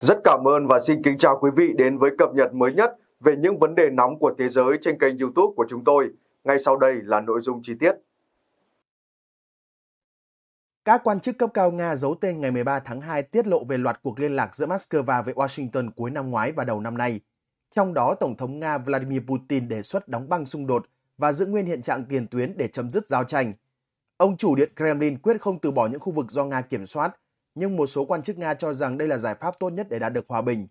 Rất cảm ơn và xin kính chào quý vị đến với cập nhật mới nhất về những vấn đề nóng của thế giới trên kênh youtube của chúng tôi. Ngay sau đây là nội dung chi tiết. Các quan chức cấp cao Nga giấu tên ngày 13 tháng 2 tiết lộ về loạt cuộc liên lạc giữa Moscow với Washington cuối năm ngoái và đầu năm nay. Trong đó, Tổng thống Nga Vladimir Putin đề xuất đóng băng xung đột và giữ nguyên hiện trạng tiền tuyến để chấm dứt giao tranh – Ông chủ điện Kremlin quyết không từ bỏ những khu vực do Nga kiểm soát, nhưng một số quan chức Nga cho rằng đây là giải pháp tốt nhất để đạt được hòa bình.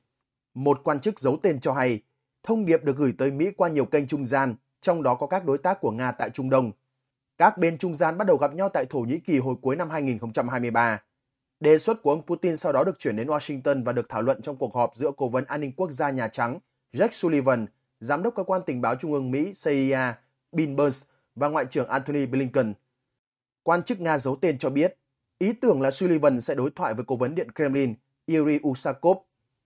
Một quan chức giấu tên cho hay, thông điệp được gửi tới Mỹ qua nhiều kênh trung gian, trong đó có các đối tác của Nga tại Trung Đông. Các bên trung gian bắt đầu gặp nhau tại Thổ Nhĩ Kỳ hồi cuối năm 2023. Đề xuất của ông Putin sau đó được chuyển đến Washington và được thảo luận trong cuộc họp giữa Cố vấn An ninh Quốc gia Nhà Trắng Jack Sullivan, Giám đốc Cơ quan Tình báo Trung ương Mỹ CIA Bill Burns và Ngoại trưởng Anthony Blinken – Quan chức Nga giấu tên cho biết, ý tưởng là Sullivan sẽ đối thoại với cố vấn Điện Kremlin Yuri Usakov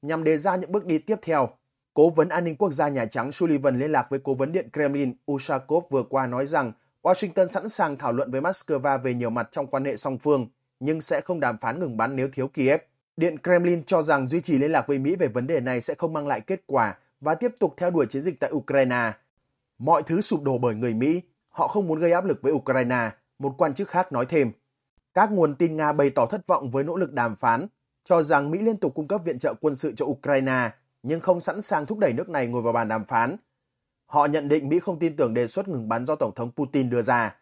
nhằm đề ra những bước đi tiếp theo. Cố vấn an ninh quốc gia Nhà Trắng Sullivan liên lạc với cố vấn Điện Kremlin Usakov vừa qua nói rằng Washington sẵn sàng thảo luận với Moscow về nhiều mặt trong quan hệ song phương, nhưng sẽ không đàm phán ngừng bắn nếu thiếu Kiev. Điện Kremlin cho rằng duy trì liên lạc với Mỹ về vấn đề này sẽ không mang lại kết quả và tiếp tục theo đuổi chiến dịch tại Ukraine. Mọi thứ sụp đổ bởi người Mỹ, họ không muốn gây áp lực với Ukraine, một quan chức khác nói thêm, các nguồn tin Nga bày tỏ thất vọng với nỗ lực đàm phán, cho rằng Mỹ liên tục cung cấp viện trợ quân sự cho Ukraine nhưng không sẵn sàng thúc đẩy nước này ngồi vào bàn đàm phán. Họ nhận định Mỹ không tin tưởng đề xuất ngừng bắn do Tổng thống Putin đưa ra.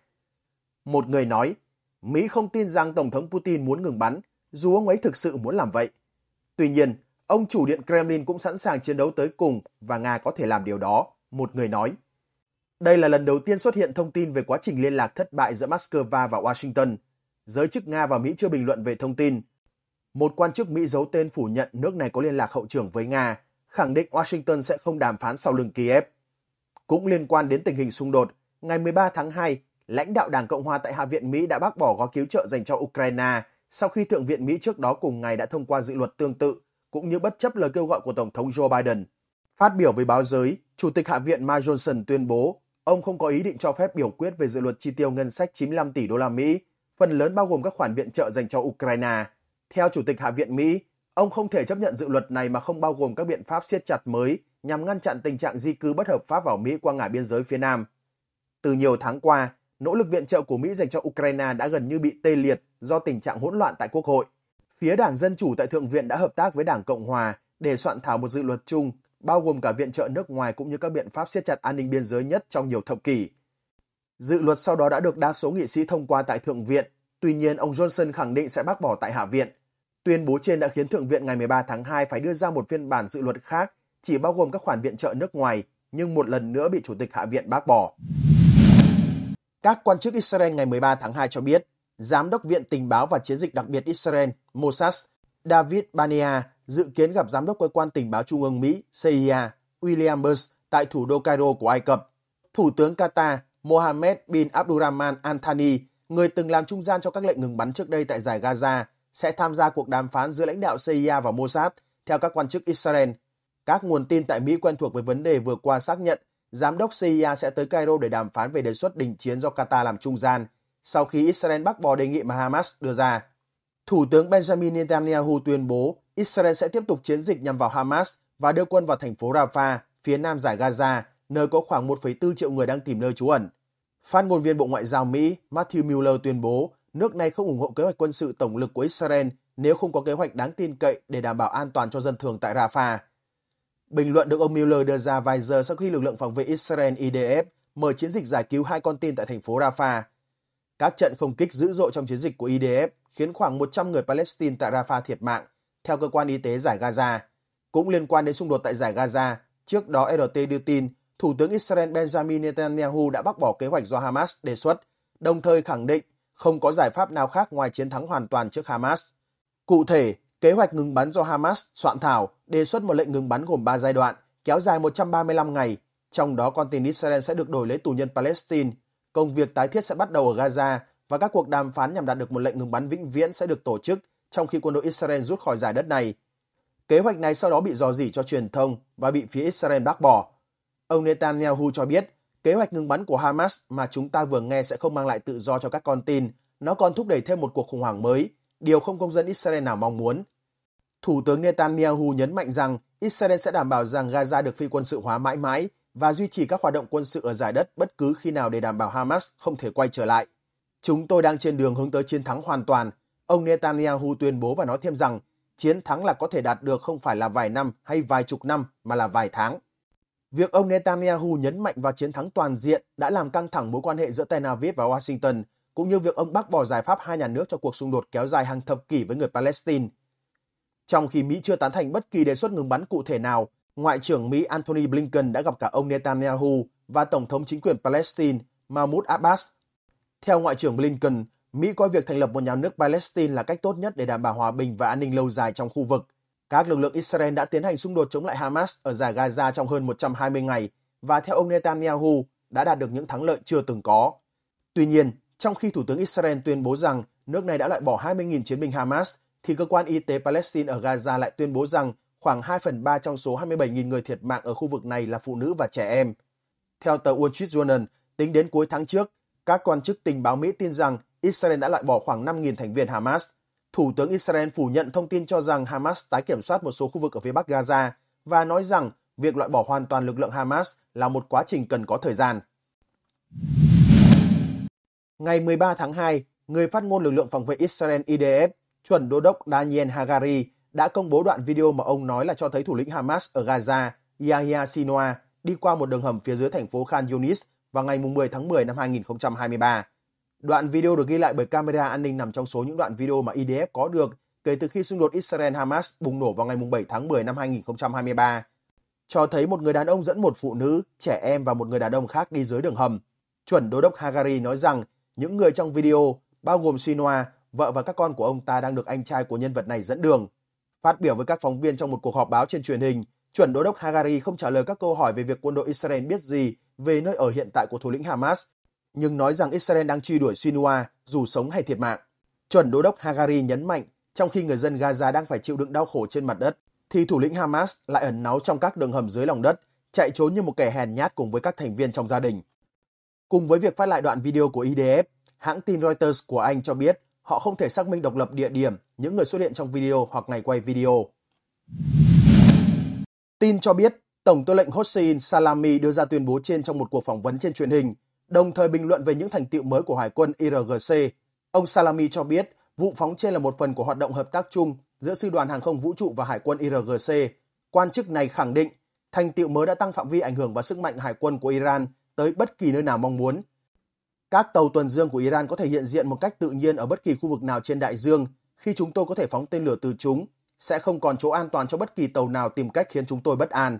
Một người nói, Mỹ không tin rằng Tổng thống Putin muốn ngừng bắn, dù ông ấy thực sự muốn làm vậy. Tuy nhiên, ông chủ điện Kremlin cũng sẵn sàng chiến đấu tới cùng và Nga có thể làm điều đó, một người nói. Đây là lần đầu tiên xuất hiện thông tin về quá trình liên lạc thất bại giữa Moscow và Washington. Giới chức Nga và Mỹ chưa bình luận về thông tin. Một quan chức Mỹ giấu tên phủ nhận nước này có liên lạc hậu trưởng với Nga, khẳng định Washington sẽ không đàm phán sau lưng Kiev. Cũng liên quan đến tình hình xung đột, ngày 13 tháng 2, lãnh đạo Đảng Cộng hòa tại Hạ viện Mỹ đã bác bỏ gói cứu trợ dành cho Ukraine sau khi Thượng viện Mỹ trước đó cùng ngày đã thông qua dự luật tương tự, cũng như bất chấp lời kêu gọi của Tổng thống Joe Biden. Phát biểu với báo giới, Chủ tịch Hạ viện Mike Johnson tuyên bố Ông không có ý định cho phép biểu quyết về dự luật chi tiêu ngân sách 95 tỷ đô la Mỹ, phần lớn bao gồm các khoản viện trợ dành cho Ukraine. Theo Chủ tịch Hạ viện Mỹ, ông không thể chấp nhận dự luật này mà không bao gồm các biện pháp siết chặt mới nhằm ngăn chặn tình trạng di cư bất hợp pháp vào Mỹ qua ngã biên giới phía Nam. Từ nhiều tháng qua, nỗ lực viện trợ của Mỹ dành cho Ukraine đã gần như bị tê liệt do tình trạng hỗn loạn tại Quốc hội. Phía Đảng Dân Chủ tại Thượng viện đã hợp tác với Đảng Cộng Hòa để soạn thảo một dự luật chung bao gồm cả viện trợ nước ngoài cũng như các biện pháp siết chặt an ninh biên giới nhất trong nhiều thập kỷ. Dự luật sau đó đã được đa số nghị sĩ thông qua tại Thượng viện, tuy nhiên ông Johnson khẳng định sẽ bác bỏ tại Hạ viện. Tuyên bố trên đã khiến Thượng viện ngày 13 tháng 2 phải đưa ra một phiên bản dự luật khác chỉ bao gồm các khoản viện trợ nước ngoài, nhưng một lần nữa bị Chủ tịch Hạ viện bác bỏ. Các quan chức Israel ngày 13 tháng 2 cho biết, Giám đốc Viện Tình báo và Chiến dịch đặc biệt Israel Mossad David Bania dự kiến gặp Giám đốc Cơ quan Tình báo Trung ương Mỹ CIA William Burns tại thủ đô Cairo của Ai Cập. Thủ tướng Qatar Mohammed bin Abdurrahman thani người từng làm trung gian cho các lệnh ngừng bắn trước đây tại giải Gaza, sẽ tham gia cuộc đàm phán giữa lãnh đạo CIA và Mossad, theo các quan chức Israel. Các nguồn tin tại Mỹ quen thuộc với vấn đề vừa qua xác nhận giám đốc CIA sẽ tới Cairo để đàm phán về đề xuất đình chiến do Qatar làm trung gian, sau khi Israel bác bỏ đề nghị mà Hamas đưa ra. Thủ tướng Benjamin Netanyahu tuyên bố Israel sẽ tiếp tục chiến dịch nhằm vào Hamas và đưa quân vào thành phố Rafah, phía nam giải Gaza, nơi có khoảng 1,4 triệu người đang tìm nơi trú ẩn. Phát ngôn viên Bộ Ngoại giao Mỹ Matthew Miller tuyên bố nước này không ủng hộ kế hoạch quân sự tổng lực của Israel nếu không có kế hoạch đáng tin cậy để đảm bảo an toàn cho dân thường tại Rafah. Bình luận được ông Miller đưa ra vài giờ sau khi lực lượng phòng vệ Israel IDF mở chiến dịch giải cứu hai con tin tại thành phố Rafah. Các trận không kích dữ dội trong chiến dịch của IDF khiến khoảng 100 người Palestine tại Rafah thiệt mạng – theo cơ quan y tế giải Gaza. Cũng liên quan đến xung đột tại giải Gaza, trước đó RT đưa tin Thủ tướng Israel Benjamin Netanyahu đã bác bỏ kế hoạch do Hamas đề xuất, đồng thời khẳng định không có giải pháp nào khác ngoài chiến thắng hoàn toàn trước Hamas. Cụ thể, kế hoạch ngừng bắn do Hamas soạn thảo đề xuất một lệnh ngừng bắn gồm 3 giai đoạn, kéo dài 135 ngày, trong đó con tin Israel sẽ được đổi lấy tù nhân Palestine. Công việc tái thiết sẽ bắt đầu ở Gaza và các cuộc đàm phán nhằm đạt được một lệnh ngừng bắn vĩnh viễn sẽ được tổ chức trong khi quân đội Israel rút khỏi giải đất này. Kế hoạch này sau đó bị dò dỉ cho truyền thông và bị phía Israel bác bỏ. Ông Netanyahu cho biết, kế hoạch ngừng bắn của Hamas mà chúng ta vừa nghe sẽ không mang lại tự do cho các con tin, nó còn thúc đẩy thêm một cuộc khủng hoảng mới, điều không công dân Israel nào mong muốn. Thủ tướng Netanyahu nhấn mạnh rằng Israel sẽ đảm bảo rằng Gaza được phi quân sự hóa mãi mãi và duy trì các hoạt động quân sự ở giải đất bất cứ khi nào để đảm bảo Hamas không thể quay trở lại. Chúng tôi đang trên đường hướng tới chiến thắng hoàn toàn Ông Netanyahu tuyên bố và nói thêm rằng chiến thắng là có thể đạt được không phải là vài năm hay vài chục năm mà là vài tháng. Việc ông Netanyahu nhấn mạnh vào chiến thắng toàn diện đã làm căng thẳng mối quan hệ giữa Tel Aviv và Washington, cũng như việc ông bác bỏ giải pháp hai nhà nước cho cuộc xung đột kéo dài hàng thập kỷ với người Palestine. Trong khi Mỹ chưa tán thành bất kỳ đề xuất ngừng bắn cụ thể nào, Ngoại trưởng Mỹ Antony Blinken đã gặp cả ông Netanyahu và Tổng thống chính quyền Palestine Mahmoud Abbas. Theo Ngoại trưởng Blinken, Mỹ coi việc thành lập một nhà nước Palestine là cách tốt nhất để đảm bảo hòa bình và an ninh lâu dài trong khu vực. Các lực lượng Israel đã tiến hành xung đột chống lại Hamas ở giải Gaza trong hơn 120 ngày và theo ông Netanyahu đã đạt được những thắng lợi chưa từng có. Tuy nhiên, trong khi Thủ tướng Israel tuyên bố rằng nước này đã loại bỏ 20.000 chiến binh Hamas, thì cơ quan y tế Palestine ở Gaza lại tuyên bố rằng khoảng 2 phần 3 trong số 27.000 người thiệt mạng ở khu vực này là phụ nữ và trẻ em. Theo tờ Wall Street Journal, tính đến cuối tháng trước, các quan chức tình báo Mỹ tin rằng Israel đã loại bỏ khoảng 5.000 thành viên Hamas. Thủ tướng Israel phủ nhận thông tin cho rằng Hamas tái kiểm soát một số khu vực ở phía Bắc Gaza và nói rằng việc loại bỏ hoàn toàn lực lượng Hamas là một quá trình cần có thời gian. Ngày 13 tháng 2, người phát ngôn lực lượng phòng vệ Israel IDF, chuẩn đô đốc Daniel Hagari, đã công bố đoạn video mà ông nói là cho thấy thủ lĩnh Hamas ở Gaza, Yahya Sinwar, đi qua một đường hầm phía dưới thành phố Khan Yunis vào ngày 10 tháng 10 năm 2023. Đoạn video được ghi lại bởi camera an ninh nằm trong số những đoạn video mà IDF có được kể từ khi xung đột Israel-Hamas bùng nổ vào ngày 7 tháng 10 năm 2023, cho thấy một người đàn ông dẫn một phụ nữ, trẻ em và một người đàn ông khác đi dưới đường hầm. Chuẩn đô đốc Hagari nói rằng những người trong video, bao gồm Sinoa, vợ và các con của ông ta đang được anh trai của nhân vật này dẫn đường. Phát biểu với các phóng viên trong một cuộc họp báo trên truyền hình, chuẩn đô đốc Hagari không trả lời các câu hỏi về việc quân đội Israel biết gì về nơi ở hiện tại của thủ lĩnh Hamas nhưng nói rằng Israel đang truy đuổi Sinua dù sống hay thiệt mạng. Chuẩn Đô đốc Hagari nhấn mạnh, trong khi người dân Gaza đang phải chịu đựng đau khổ trên mặt đất, thì thủ lĩnh Hamas lại ẩn náu trong các đường hầm dưới lòng đất, chạy trốn như một kẻ hèn nhát cùng với các thành viên trong gia đình. Cùng với việc phát lại đoạn video của IDF, hãng tin Reuters của Anh cho biết họ không thể xác minh độc lập địa điểm những người xuất hiện trong video hoặc ngày quay video. Tin cho biết Tổng tư lệnh Hossein Salami đưa ra tuyên bố trên trong một cuộc phỏng vấn trên truyền hình Đồng thời bình luận về những thành tiệu mới của Hải quân IRGC, ông Salami cho biết vụ phóng trên là một phần của hoạt động hợp tác chung giữa Sư đoàn Hàng không Vũ trụ và Hải quân IRGC. Quan chức này khẳng định thành tiệu mới đã tăng phạm vi ảnh hưởng và sức mạnh hải quân của Iran tới bất kỳ nơi nào mong muốn. Các tàu tuần dương của Iran có thể hiện diện một cách tự nhiên ở bất kỳ khu vực nào trên đại dương khi chúng tôi có thể phóng tên lửa từ chúng, sẽ không còn chỗ an toàn cho bất kỳ tàu nào tìm cách khiến chúng tôi bất an.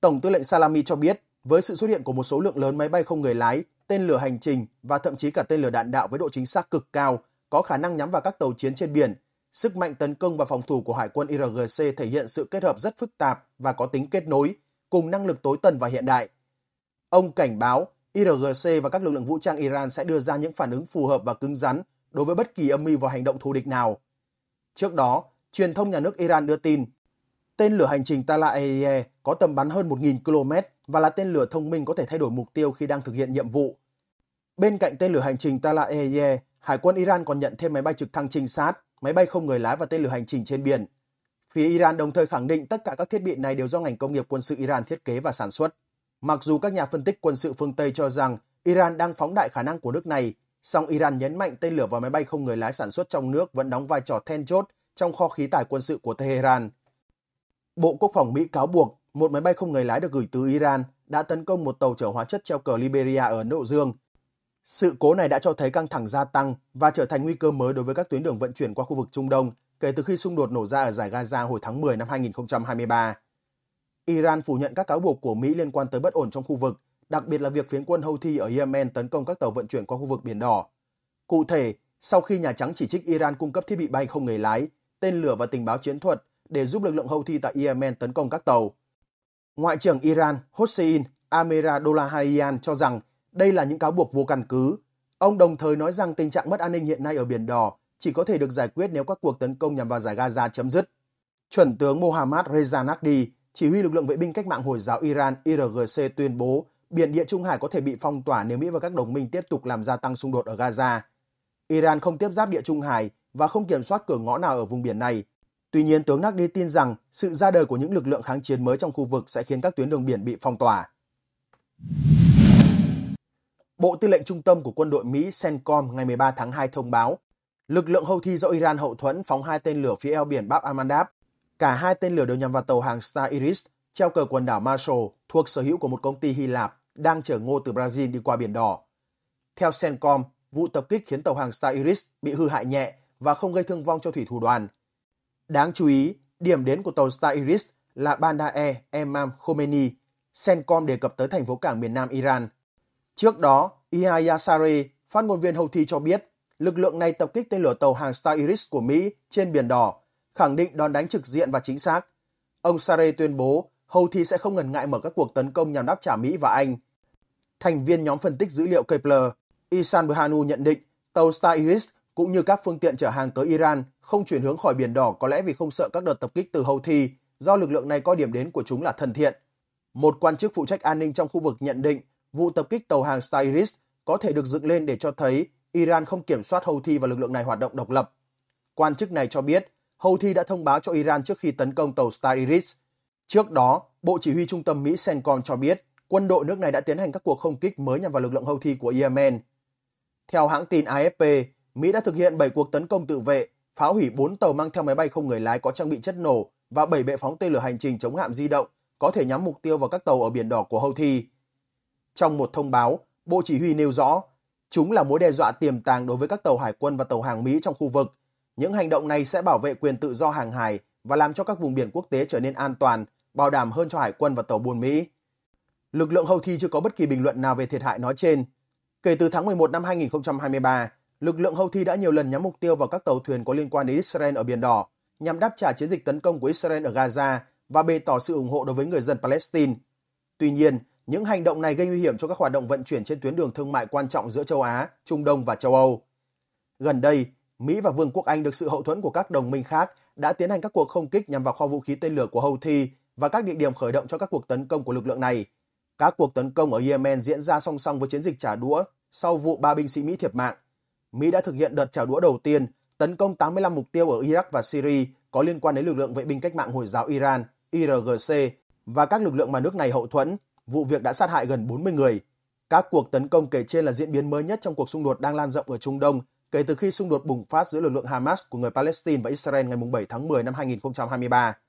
Tổng tư lệnh Salami cho biết, với sự xuất hiện của một số lượng lớn máy bay không người lái, tên lửa hành trình và thậm chí cả tên lửa đạn đạo với độ chính xác cực cao có khả năng nhắm vào các tàu chiến trên biển, sức mạnh tấn công và phòng thủ của Hải quân IRGC thể hiện sự kết hợp rất phức tạp và có tính kết nối, cùng năng lực tối tân và hiện đại. Ông cảnh báo IRGC và các lực lượng vũ trang Iran sẽ đưa ra những phản ứng phù hợp và cứng rắn đối với bất kỳ âm mưu và hành động thù địch nào. Trước đó, truyền thông nhà nước Iran đưa tin, tên lửa hành trình Tala Aie có tầm bắn hơn 1.000 km và là tên lửa thông minh có thể thay đổi mục tiêu khi đang thực hiện nhiệm vụ. Bên cạnh tên lửa hành trình Talaeye, Hải quân Iran còn nhận thêm máy bay trực thăng trinh sát, máy bay không người lái và tên lửa hành trình trên biển. Phía Iran đồng thời khẳng định tất cả các thiết bị này đều do ngành công nghiệp quân sự Iran thiết kế và sản xuất. Mặc dù các nhà phân tích quân sự phương Tây cho rằng Iran đang phóng đại khả năng của nước này, song Iran nhấn mạnh tên lửa và máy bay không người lái sản xuất trong nước vẫn đóng vai trò then chốt trong kho khí tài quân sự của Tehran. Bộ Quốc phòng Mỹ cáo buộc một máy bay không người lái được gửi từ Iran đã tấn công một tàu chở hóa chất treo cờ Liberia ở Ấn Độ Dương. Sự cố này đã cho thấy căng thẳng gia tăng và trở thành nguy cơ mới đối với các tuyến đường vận chuyển qua khu vực Trung Đông kể từ khi xung đột nổ ra ở giải Gaza hồi tháng 10 năm 2023. Iran phủ nhận các cáo buộc của Mỹ liên quan tới bất ổn trong khu vực, đặc biệt là việc phiến quân Houthi ở Yemen tấn công các tàu vận chuyển qua khu vực Biển Đỏ. Cụ thể, sau khi Nhà Trắng chỉ trích Iran cung cấp thiết bị bay không người lái, tên lửa và tình báo chiến thuật để giúp lực lượng Houthi tại Yemen tấn công các tàu, Ngoại trưởng Iran Hossein Amirabdollahian cho rằng đây là những cáo buộc vô căn cứ. Ông đồng thời nói rằng tình trạng mất an ninh hiện nay ở Biển Đỏ chỉ có thể được giải quyết nếu các cuộc tấn công nhằm vào giải Gaza chấm dứt. Chuẩn tướng Mohammad Reza Naqvi, chỉ huy lực lượng vệ binh cách mạng Hồi giáo Iran IRGC tuyên bố Biển Địa Trung Hải có thể bị phong tỏa nếu Mỹ và các đồng minh tiếp tục làm gia tăng xung đột ở Gaza. Iran không tiếp giáp Địa Trung Hải và không kiểm soát cửa ngõ nào ở vùng biển này, Tuy nhiên, tướng Nagdi tin rằng sự ra đời của những lực lượng kháng chiến mới trong khu vực sẽ khiến các tuyến đường biển bị phong tỏa. Bộ Tư lệnh Trung tâm của quân đội Mỹ CENTCOM ngày 13 tháng 2 thông báo, lực lượng Houthi do Iran hậu thuẫn phóng hai tên lửa phía eo biển Bab al Cả hai tên lửa đều nhằm vào tàu hàng Star Iris treo cờ quần đảo Marshall thuộc sở hữu của một công ty Hy Lạp đang chở ngô từ Brazil đi qua biển đỏ. Theo CENTCOM, vụ tập kích khiến tàu hàng Star Iris bị hư hại nhẹ và không gây thương vong cho thủy thủ đoàn – Đáng chú ý, điểm đến của tàu Star Iris là Bandar e Imam Khomeini, Sencom đề cập tới thành phố cảng miền Nam Iran. Trước đó, Yahya Saree, phát ngôn viên Houthi cho biết, lực lượng này tập kích tên lửa tàu hàng Star Iris của Mỹ trên Biển Đỏ, khẳng định đòn đánh trực diện và chính xác. Ông Saree tuyên bố Houthi sẽ không ngần ngại mở các cuộc tấn công nhằm đáp trả Mỹ và Anh. Thành viên nhóm phân tích dữ liệu Kepler, Isan Berhanu nhận định tàu Star Iris cũng như các phương tiện chở hàng tới Iran không chuyển hướng khỏi Biển Đỏ có lẽ vì không sợ các đợt tập kích từ Houthi do lực lượng này coi điểm đến của chúng là thân thiện. Một quan chức phụ trách an ninh trong khu vực nhận định vụ tập kích tàu hàng Styris có thể được dựng lên để cho thấy Iran không kiểm soát Houthi và lực lượng này hoạt động độc lập. Quan chức này cho biết Houthi đã thông báo cho Iran trước khi tấn công tàu Styris. Trước đó, Bộ Chỉ huy Trung tâm Mỹ CENTCOM cho biết quân đội nước này đã tiến hành các cuộc không kích mới nhằm vào lực lượng Houthi của Yemen. Theo hãng tin AFP, Mỹ đã thực hiện 7 cuộc tấn công tự vệ, phá hủy 4 tàu mang theo máy bay không người lái có trang bị chất nổ và 7 bệ phóng tên lửa hành trình chống hạm di động có thể nhắm mục tiêu vào các tàu ở Biển Đỏ của Houthi. Trong một thông báo, Bộ Chỉ huy nêu rõ, chúng là mối đe dọa tiềm tàng đối với các tàu hải quân và tàu hàng Mỹ trong khu vực. Những hành động này sẽ bảo vệ quyền tự do hàng hải và làm cho các vùng biển quốc tế trở nên an toàn, bảo đảm hơn cho hải quân và tàu buôn Mỹ. Lực lượng Houthi chưa có bất kỳ bình luận nào về thiệt hại nói trên. Kể từ tháng 11 năm 2023, lực lượng Houthi đã nhiều lần nhắm mục tiêu vào các tàu thuyền có liên quan đến Israel ở Biển Đỏ nhằm đáp trả chiến dịch tấn công của Israel ở Gaza và bày tỏ sự ủng hộ đối với người dân Palestine. Tuy nhiên, những hành động này gây nguy hiểm cho các hoạt động vận chuyển trên tuyến đường thương mại quan trọng giữa châu Á, Trung Đông và châu Âu. Gần đây, Mỹ và Vương quốc Anh được sự hậu thuẫn của các đồng minh khác đã tiến hành các cuộc không kích nhằm vào kho vũ khí tên lửa của Houthi và các địa điểm khởi động cho các cuộc tấn công của lực lượng này. Các cuộc tấn công ở Yemen diễn ra song song với chiến dịch trả đũa sau vụ ba binh sĩ Mỹ thiệt mạng. Mỹ đã thực hiện đợt trả đũa đầu tiên, tấn công 85 mục tiêu ở Iraq và Syria có liên quan đến lực lượng vệ binh cách mạng Hồi giáo Iran, IRGC, và các lực lượng mà nước này hậu thuẫn. Vụ việc đã sát hại gần 40 người. Các cuộc tấn công kể trên là diễn biến mới nhất trong cuộc xung đột đang lan rộng ở Trung Đông kể từ khi xung đột bùng phát giữa lực lượng Hamas của người Palestine và Israel ngày 7 tháng 10 năm 2023.